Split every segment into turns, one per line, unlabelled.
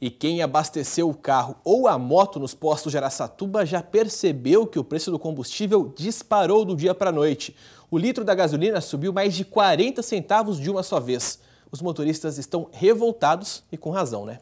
E quem abasteceu o carro ou a moto nos postos de Aracatuba já percebeu que o preço do combustível disparou do dia para a noite. O litro da gasolina subiu mais de 40 centavos de uma só vez. Os motoristas estão revoltados e com razão, né?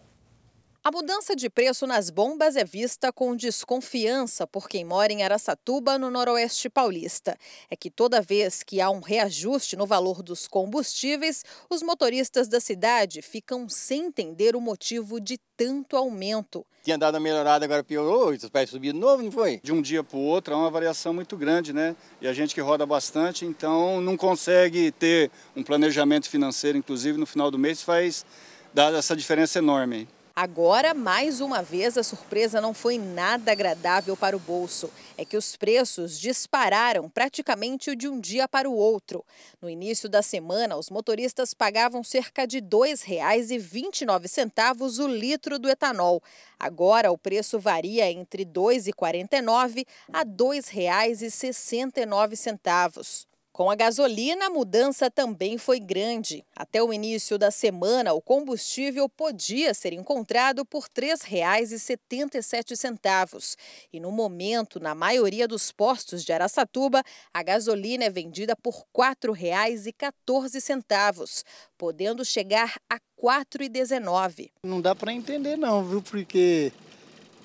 A mudança de preço nas bombas é vista com desconfiança por quem mora em Araçatuba, no Noroeste Paulista. É que toda vez que há um reajuste no valor dos combustíveis, os motoristas da cidade ficam sem entender o motivo de tanto aumento. Tinha dado a melhorada, agora piorou, os pés subiram de novo, não foi? De um dia para o outro é uma variação muito grande, né? E a gente que roda bastante, então não consegue ter um planejamento financeiro, inclusive no final do mês, faz dar essa diferença enorme. Agora, mais uma vez, a surpresa não foi nada agradável para o bolso. É que os preços dispararam praticamente de um dia para o outro. No início da semana, os motoristas pagavam cerca de R$ 2,29 o litro do etanol. Agora, o preço varia entre R$ 2,49 a R$ 2,69. Com a gasolina, a mudança também foi grande. Até o início da semana, o combustível podia ser encontrado por R$ 3,77. E no momento, na maioria dos postos de Araçatuba, a gasolina é vendida por R$ 4,14, podendo chegar a R$ 4,19. Não dá para entender não, viu? Porque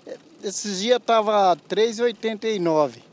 eh, esses dias estava R$ 3,89.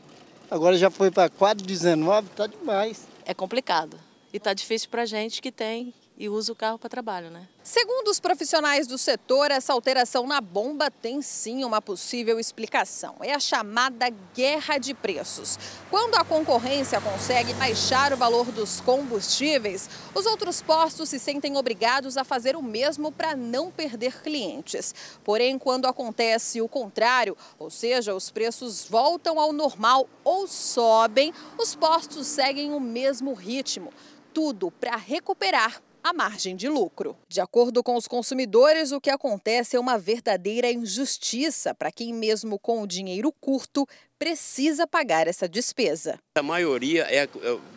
Agora já foi para 4,19, tá demais. É complicado. E tá difícil pra gente que tem e uso o carro para trabalho, né? Segundo os profissionais do setor, essa alteração na bomba tem sim uma possível explicação. É a chamada guerra de preços. Quando a concorrência consegue baixar o valor dos combustíveis, os outros postos se sentem obrigados a fazer o mesmo para não perder clientes. Porém, quando acontece o contrário, ou seja, os preços voltam ao normal ou sobem, os postos seguem o mesmo ritmo. Tudo para recuperar a margem de lucro. De acordo com os consumidores, o que acontece é uma verdadeira injustiça para quem, mesmo com o dinheiro curto, precisa pagar essa despesa. A maioria é, é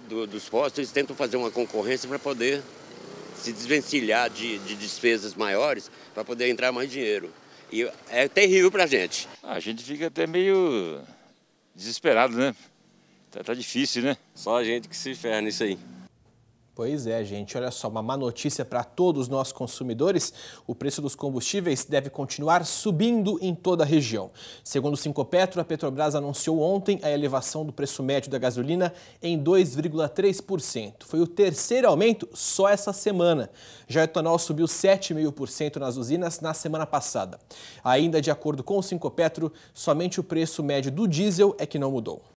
do, dos postos eles tentam fazer uma concorrência para poder se desvencilhar de, de despesas maiores para poder entrar mais dinheiro. E é terrível para a gente. A gente fica até meio desesperado, né? Tá, tá difícil, né? Só a gente que se ferra nisso aí.
Pois é, gente, olha só, uma má notícia para todos nós consumidores. O preço dos combustíveis deve continuar subindo em toda a região. Segundo o Sincopetro, a Petrobras anunciou ontem a elevação do preço médio da gasolina em 2,3%. Foi o terceiro aumento só essa semana. Já o etanol subiu 7,5% nas usinas na semana passada. Ainda de acordo com o Sincopetro, somente o preço médio do diesel é que não mudou.